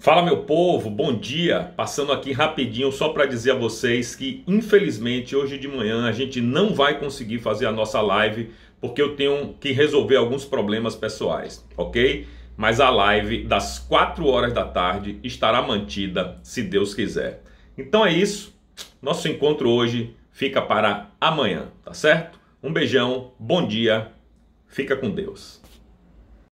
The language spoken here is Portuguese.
Fala meu povo, bom dia. Passando aqui rapidinho só para dizer a vocês que infelizmente hoje de manhã a gente não vai conseguir fazer a nossa live porque eu tenho que resolver alguns problemas pessoais, ok? Mas a live das 4 horas da tarde estará mantida, se Deus quiser. Então é isso. Nosso encontro hoje fica para amanhã, tá certo? Um beijão, bom dia. Fica com Deus.